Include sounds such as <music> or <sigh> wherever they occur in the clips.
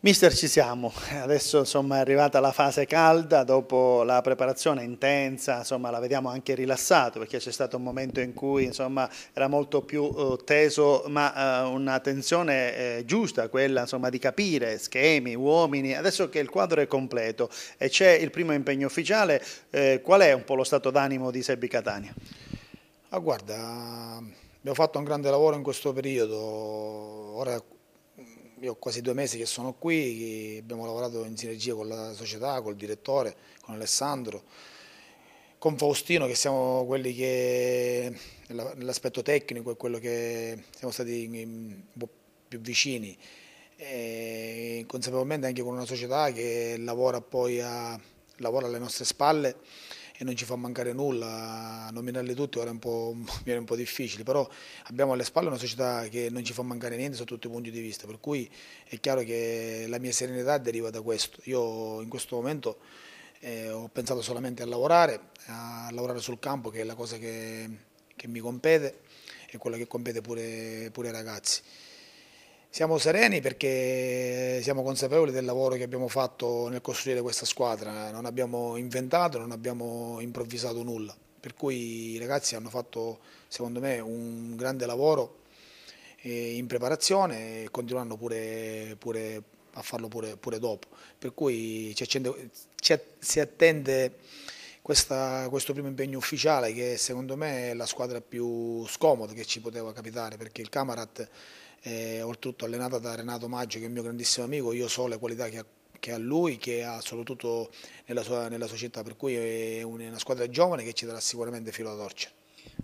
Mister ci siamo, adesso insomma, è arrivata la fase calda dopo la preparazione intensa, insomma, la vediamo anche rilassato perché c'è stato un momento in cui insomma, era molto più eh, teso ma eh, una tensione eh, giusta quella di capire schemi, uomini, adesso che il quadro è completo e c'è il primo impegno ufficiale, eh, qual è un po' lo stato d'animo di Sebi Catania? Ah, guarda, abbiamo fatto un grande lavoro in questo periodo, ora io ho quasi due mesi che sono qui, abbiamo lavorato in sinergia con la società, col direttore, con Alessandro, con Faustino che siamo quelli che nell'aspetto tecnico è quello che siamo stati un po' più vicini, e consapevolmente anche con una società che lavora poi a, lavora alle nostre spalle e non ci fa mancare nulla, nominarli tutti ora è un po', è <laughs> un po difficile, però abbiamo alle spalle una società che non ci fa mancare niente sotto tutti i punti di vista, per cui è chiaro che la mia serenità deriva da questo. Io in questo momento eh, ho pensato solamente a lavorare, a lavorare sul campo che è la cosa che, che mi compete e quella che compete pure, pure ai ragazzi. Siamo sereni perché siamo consapevoli del lavoro che abbiamo fatto nel costruire questa squadra, non abbiamo inventato, non abbiamo improvvisato nulla, per cui i ragazzi hanno fatto secondo me un grande lavoro eh, in preparazione e continueranno pure, pure a farlo pure, pure, dopo, per cui ci accende, ci, si attende questa, questo primo impegno ufficiale che secondo me è la squadra più scomoda che ci poteva capitare perché il Camarat eh, oltretutto allenata da Renato Maggio che è un mio grandissimo amico, io so le qualità che ha che ha lui, che ha soprattutto nella sua, nella sua città, per cui è una squadra giovane che ci darà sicuramente filo a torcere.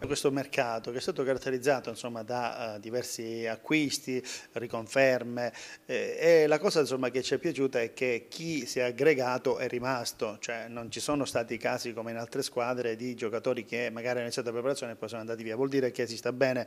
Questo mercato che è stato caratterizzato insomma, da eh, diversi acquisti, riconferme eh, e la cosa insomma, che ci è piaciuta è che chi si è aggregato è rimasto, cioè non ci sono stati casi come in altre squadre di giocatori che magari hanno iniziato la preparazione e poi sono andati via, vuol dire che si sta bene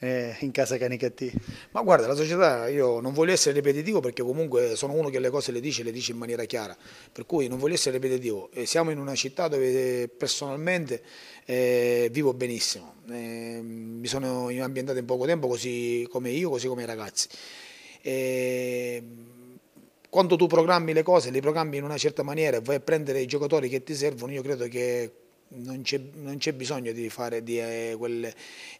eh, in casa Canicattì. Ma guarda la società, io non voglio essere ripetitivo perché comunque sono uno che le cose le dice e le dice in maniera chiara, per cui non voglio essere ripetitivo, eh, siamo in una città dove eh, personalmente eh, vivo benissimo benissimo, eh, mi sono ambientato in poco tempo così come io, così come i ragazzi. E ehm, quando tu programmi le cose, le programmi in una certa maniera e vai a prendere i giocatori che ti servono, io credo che non c'è, bisogno di fare di, eh, quel,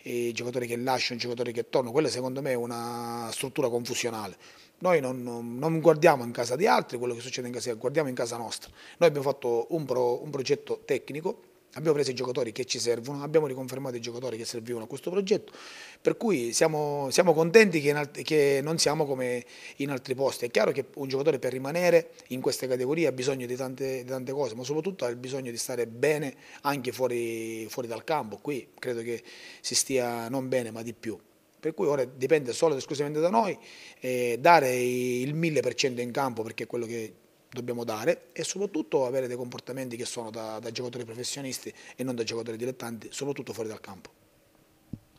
i giocatori che lasciano, i giocatori che tornano, quella secondo me è una struttura confusionale. Noi non, non, guardiamo in casa di altri quello che succede in casa, guardiamo in casa nostra. Noi abbiamo fatto un, pro, un progetto tecnico Abbiamo preso i giocatori che ci servono, abbiamo riconfermato i giocatori che servivano a questo progetto, per cui siamo, siamo contenti che, che, non siamo come in altri posti. È chiaro che un giocatore per rimanere in questa categoria ha bisogno di tante, di tante cose, ma soprattutto ha bisogno di stare bene anche fuori, fuori dal campo. Qui credo che si stia non bene ma di più per cui ora dipende solo ed esclusivamente da noi, eh, dare il 1000% in campo perché è quello che dobbiamo dare e soprattutto avere dei comportamenti che sono da, da giocatori professionisti e non da giocatori dilettanti, soprattutto fuori dal campo.